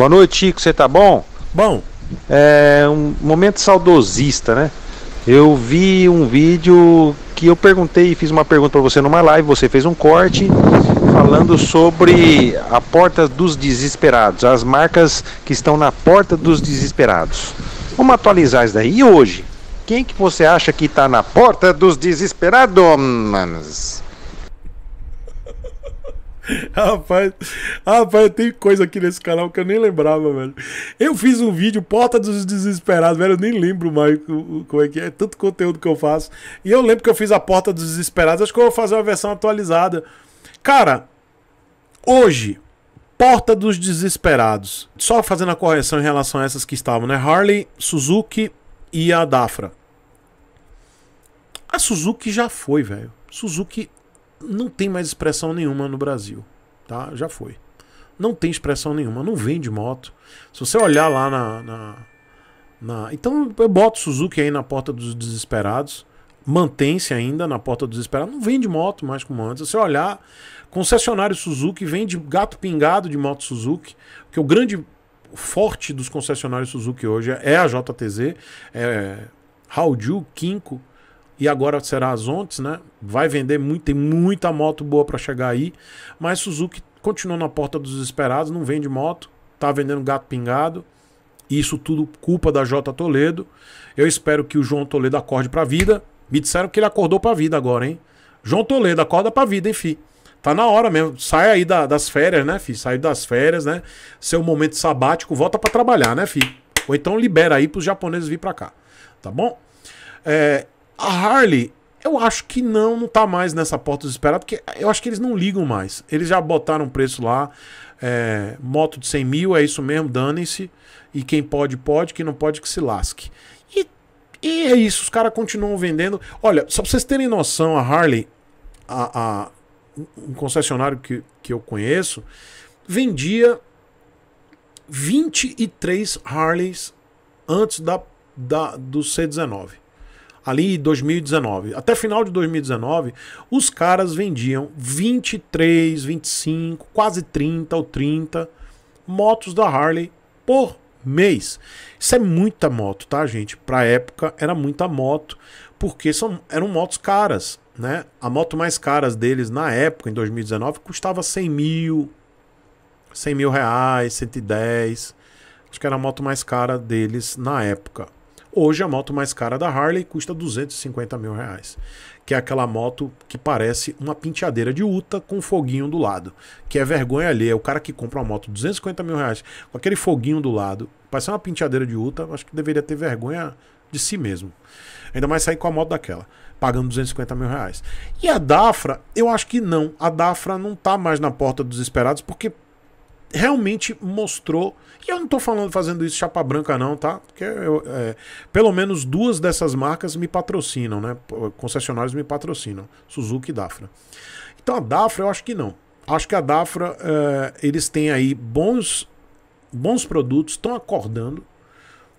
Boa noite, Chico. Você tá bom? Bom. É um momento saudosista, né? Eu vi um vídeo que eu perguntei, fiz uma pergunta para você numa live, você fez um corte falando sobre a porta dos desesperados, as marcas que estão na porta dos desesperados. Vamos atualizar isso daí. E hoje? Quem que você acha que está na porta dos desesperados? Rapaz, rapaz, tem coisa aqui nesse canal que eu nem lembrava, velho. Eu fiz um vídeo, Porta dos Desesperados, velho. Eu nem lembro mais como é que é, é tanto conteúdo que eu faço. E eu lembro que eu fiz a Porta dos Desesperados, acho que eu vou fazer uma versão atualizada. Cara, hoje, Porta dos Desesperados. Só fazendo a correção em relação a essas que estavam, né? Harley, Suzuki e a Dafra. A Suzuki já foi, velho. Suzuki não tem mais expressão nenhuma no Brasil, tá? Já foi. Não tem expressão nenhuma, não vende moto. Se você olhar lá na, na, na... então eu boto Suzuki aí na porta dos desesperados, mantém-se ainda na porta dos desesperados, não vende moto mais como antes. Se você olhar, concessionário Suzuki vende gato pingado de moto Suzuki, que o grande forte dos concessionários Suzuki hoje é a JTZ, é Hauju, Kinko, e agora será as Ontes, né? Vai vender muito, tem muita moto boa para chegar aí, mas Suzuki continua na porta dos esperados, não vende moto, tá vendendo gato pingado. Isso tudo culpa da J Toledo. Eu espero que o João Toledo acorde para a vida. Me disseram que ele acordou para a vida agora, hein? João Toledo, acorda para a vida, enfim. Tá na hora mesmo. Sai aí da, das férias, né, fi? Sai das férias, né? Seu momento sabático, volta para trabalhar, né, fi? Ou então libera aí para os japoneses vir para cá, tá bom? É, a Harley, eu acho que não, não tá mais nessa porta dos esperados, porque eu acho que eles não ligam mais. Eles já botaram preço lá. É, moto de 100 mil, é isso mesmo, danem-se. E quem pode, pode, quem não pode, que se lasque. E, e é isso, os caras continuam vendendo. Olha, só pra vocês terem noção, a Harley, a, a, um concessionário que, que eu conheço, vendia 23 Harleys antes da, da, do C19 ali em 2019. Até final de 2019, os caras vendiam 23, 25, quase 30 ou 30 motos da Harley por mês. Isso é muita moto, tá, gente? Pra época era muita moto, porque são, eram motos caras, né? A moto mais caras deles na época, em 2019, custava 100 mil, 100 mil reais, 110. Acho que era a moto mais cara deles na época. Hoje a moto mais cara da Harley custa 250 mil reais, que é aquela moto que parece uma penteadeira de Uta com um foguinho do lado, que é vergonha alheia. O cara que compra uma moto 250 mil reais com aquele foguinho do lado, parece uma penteadeira de Uta, acho que deveria ter vergonha de si mesmo. Ainda mais sair com a moto daquela, pagando 250 mil reais. E a Dafra, eu acho que não. A Dafra não tá mais na porta dos esperados, porque realmente mostrou. E eu não estou falando fazendo isso chapa branca, não, tá? Porque eu, é, pelo menos duas dessas marcas me patrocinam, né? Concessionários me patrocinam, Suzuki e Dafra. Então a Dafra eu acho que não. Acho que a Dafra, é, eles têm aí bons, bons produtos, estão acordando,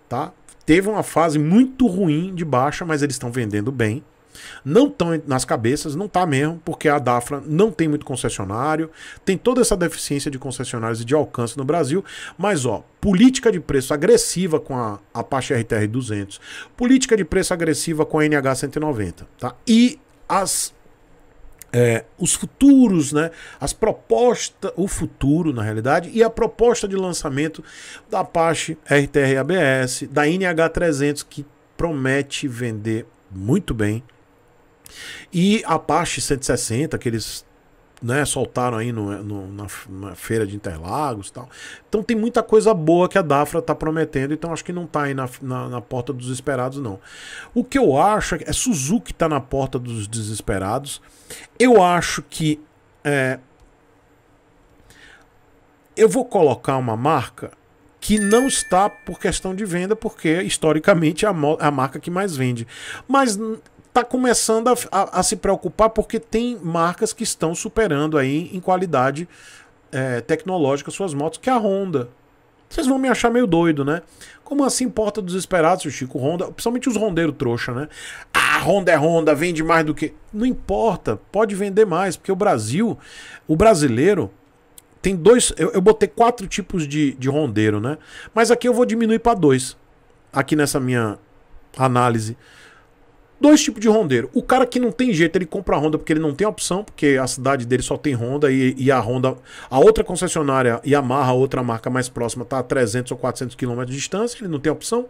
tá? Teve uma fase muito ruim de baixa, mas eles estão vendendo bem não estão nas cabeças, não está mesmo, porque a Dafra não tem muito concessionário, tem toda essa deficiência de concessionários e de alcance no Brasil, mas ó, política de preço agressiva com a Apache RTR 200, política de preço agressiva com a NH 190, tá? E as é, os futuros, né? As propostas, o futuro na realidade, e a proposta de lançamento da Apache RTR ABS, da NH300, que promete vender muito bem, e a Apache 160, que eles né, soltaram aí no, no na, na, feira de Interlagos e tal. Então tem muita coisa boa que a Dafra está prometendo, então acho que não tá aí na, na, na, porta dos esperados, não. O que eu acho é, é Suzuki está na porta dos desesperados. Eu acho que. É, eu vou colocar uma marca que não está por questão de venda, porque historicamente é a, é a marca que mais vende. Mas tá começando a, a, a, se preocupar porque tem marcas que estão superando aí em qualidade é, tecnológica suas motos, que é a Honda. Vocês vão me achar meio doido, né? Como assim porta dos esperados, Chico? Honda, principalmente os rondeiros trouxa, né? Ah, Honda é Honda, vende mais do que... Não importa, pode vender mais, porque o Brasil, o brasileiro, tem dois... Eu, eu botei quatro tipos de, de rondeiro, né? Mas aqui eu vou diminuir para dois, aqui nessa minha análise dois tipos de rondeiro. O cara que não tem jeito, ele compra a Honda porque ele não tem opção, porque a cidade dele só tem Honda e, e a Honda, a outra concessionária Yamaha, a outra marca mais próxima, tá a 300 ou 400 quilômetros de distância, ele não tem opção.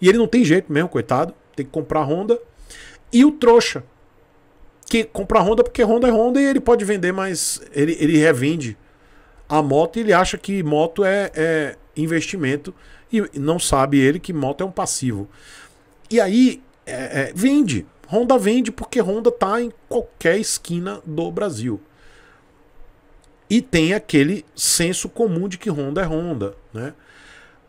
E ele não tem jeito mesmo, coitado, tem que comprar a Honda. E o trouxa, que compra a Honda porque Honda é Honda e ele pode vender, mas ele, ele revende a moto e ele acha que moto é, é investimento e não sabe ele que moto é um passivo. E aí é, é, vende. Honda vende porque Honda tá em qualquer esquina do Brasil. E tem aquele senso comum de que Honda é Honda, né?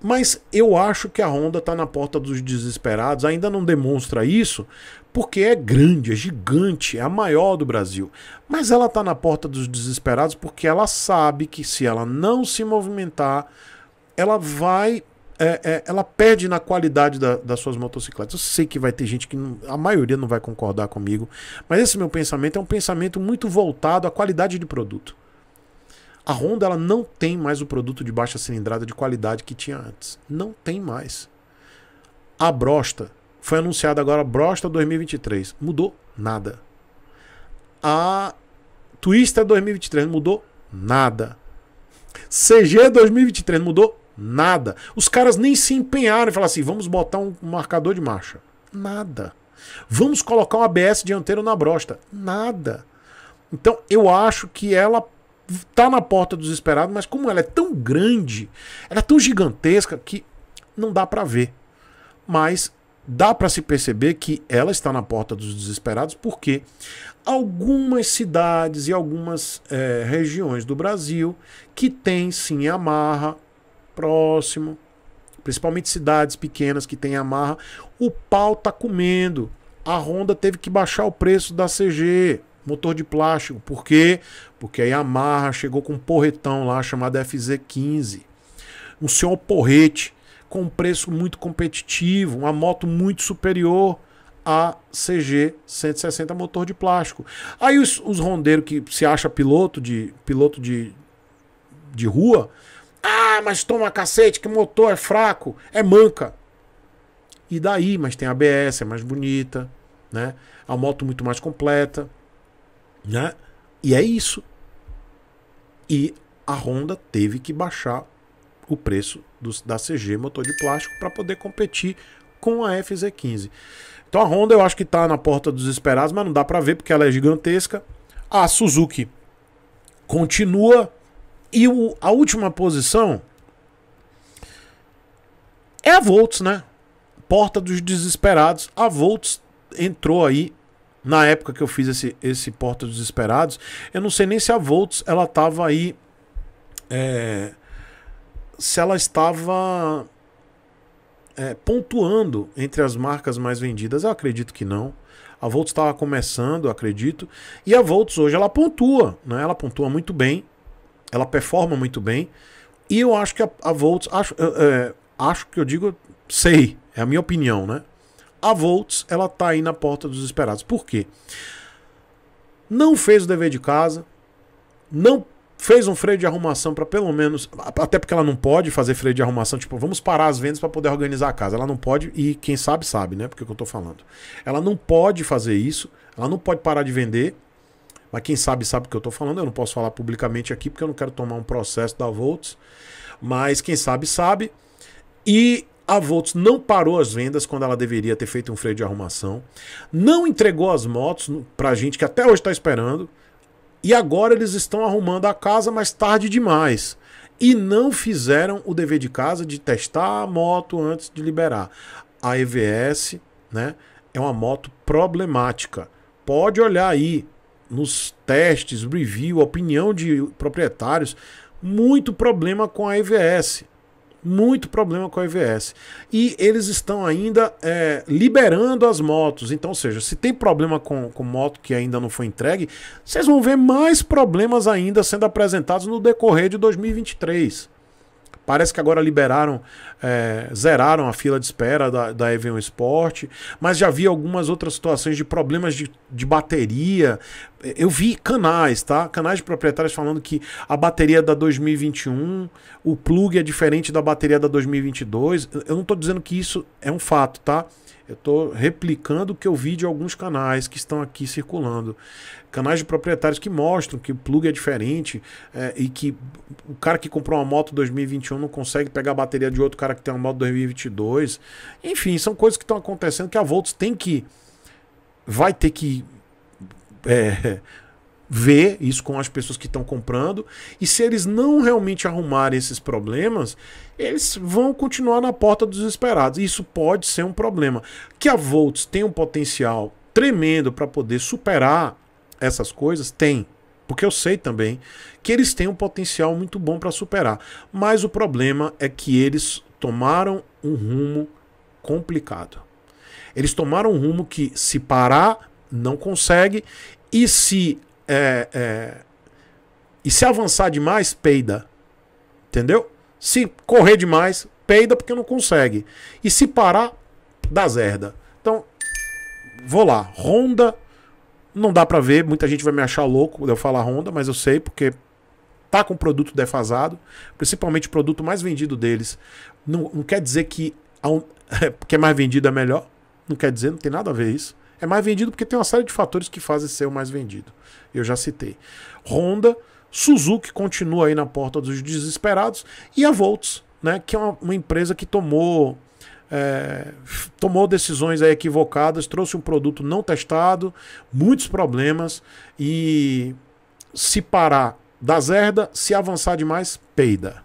Mas eu acho que a Honda está na porta dos desesperados, ainda não demonstra isso, porque é grande, é gigante, é a maior do Brasil. Mas ela está na porta dos desesperados porque ela sabe que se ela não se movimentar, ela vai é, é, ela perde na qualidade da, das suas motocicletas. Eu sei que vai ter gente que não, a maioria não vai concordar comigo, mas esse meu pensamento é um pensamento muito voltado à qualidade de produto. A Honda ela não tem mais o produto de baixa cilindrada de qualidade que tinha antes. Não tem mais. A Brosta foi anunciada agora Brosta 2023. Mudou nada. A Twister 2023 mudou nada. CG 2023 mudou Nada. Os caras nem se empenharam em falar assim: vamos botar um marcador de marcha. Nada. Vamos colocar um ABS dianteiro na brosta. Nada. Então eu acho que ela tá na porta dos esperados, mas como ela é tão grande, ela é tão gigantesca que não dá para ver. Mas dá para se perceber que ela está na porta dos desesperados porque algumas cidades e algumas é, regiões do Brasil que têm sim amarra próximo, principalmente cidades pequenas que tem amarra, o pau tá comendo. A Honda teve que baixar o preço da CG, motor de plástico. Por quê? Porque a Yamaha chegou com um porretão lá chamado FZ15. Um senhor porrete com um preço muito competitivo, uma moto muito superior a CG 160 motor de plástico. Aí os, os rondeiros que se acha piloto de piloto de, de rua ah, mas toma cacete, que motor é fraco, é manca. E daí, mas tem ABS, é mais bonita, né? É moto muito mais completa, né? E é isso. E a Honda teve que baixar o preço do, da CG motor de plástico para poder competir com a FZ15. Então a Honda eu acho que está na porta dos esperados, mas não dá para ver porque ela é gigantesca. A Suzuki continua e o, a última posição é a Volts, né? Porta dos Desesperados. A Volts entrou aí na época que eu fiz esse, esse Porta dos Desesperados. Eu não sei nem se a Volts ela tava aí. É, se ela estava é, pontuando entre as marcas mais vendidas. Eu acredito que não. A Volts estava começando, eu acredito. E a Volts hoje ela pontua, né? Ela pontua muito bem ela performa muito bem. E eu acho que a, a Volts, acho, é, acho que eu digo, sei, é a minha opinião, né? A Volts, ela tá aí na porta dos esperados. Por quê? Não fez o dever de casa, não fez um freio de arrumação para pelo menos, até porque ela não pode fazer freio de arrumação, tipo, vamos parar as vendas para poder organizar a casa. Ela não pode e quem sabe sabe, né? Porque é eu tô falando. Ela não pode fazer isso, ela não pode parar de vender mas quem sabe sabe o que eu estou falando. Eu não posso falar publicamente aqui porque eu não quero tomar um processo da Volts, mas quem sabe sabe. E a Volts não parou as vendas quando ela deveria ter feito um freio de arrumação, não entregou as motos para a gente que até hoje está esperando. E agora eles estão arrumando a casa, mas tarde demais e não fizeram o dever de casa de testar a moto antes de liberar. A EVS né, é uma moto problemática. Pode olhar aí, nos testes, review, opinião de proprietários, muito problema com a EVS. Muito problema com a EVS. E eles estão ainda é, liberando as motos. Então, ou seja, se tem problema com, com moto que ainda não foi entregue, vocês vão ver mais problemas ainda sendo apresentados no decorrer de 2023. Parece que agora liberaram, é, zeraram a fila de espera da, da Evian Sport, mas já vi algumas outras situações de problemas de, de bateria. Eu vi canais, tá? Canais de proprietários falando que a bateria da 2021, o plug é diferente da bateria da 2022. Eu não estou dizendo que isso é um fato, tá? Eu estou replicando o que eu vi de alguns canais que estão aqui circulando. Canais de proprietários que mostram que o plug é diferente é, e que o cara que comprou uma moto 2021 não consegue pegar a bateria de outro cara que tem uma moto 2022. Enfim, são coisas que estão acontecendo que a Volts tem que. Vai ter que. É, ver isso com as pessoas que estão comprando. E se eles não realmente arrumarem esses problemas, eles vão continuar na porta dos esperados. Isso pode ser um problema. Que a Volts tem um potencial tremendo para poder superar essas coisas, tem. Porque eu sei também que eles têm um potencial muito bom para superar. Mas o problema é que eles tomaram um rumo complicado. Eles tomaram um rumo que, se parar, não consegue, e se, é, é, e se avançar demais, peida. Entendeu? Se correr demais, peida porque não consegue. E se parar, dá zerda. Então, vou lá. Ronda não dá para ver, muita gente vai me achar louco quando eu falar Honda, mas eu sei porque tá com produto defasado, principalmente o produto mais vendido deles. Não, não quer dizer que um, que é mais vendido é melhor, não quer dizer, não tem nada a ver isso. É mais vendido porque tem uma série de fatores que fazem ser o mais vendido. Eu já citei. Honda, Suzuki continua aí na porta dos desesperados e a Volts, né, que é uma, uma empresa que tomou é, tomou decisões equivocadas, trouxe um produto não testado, muitos problemas e se parar da zerda, se avançar demais, peida.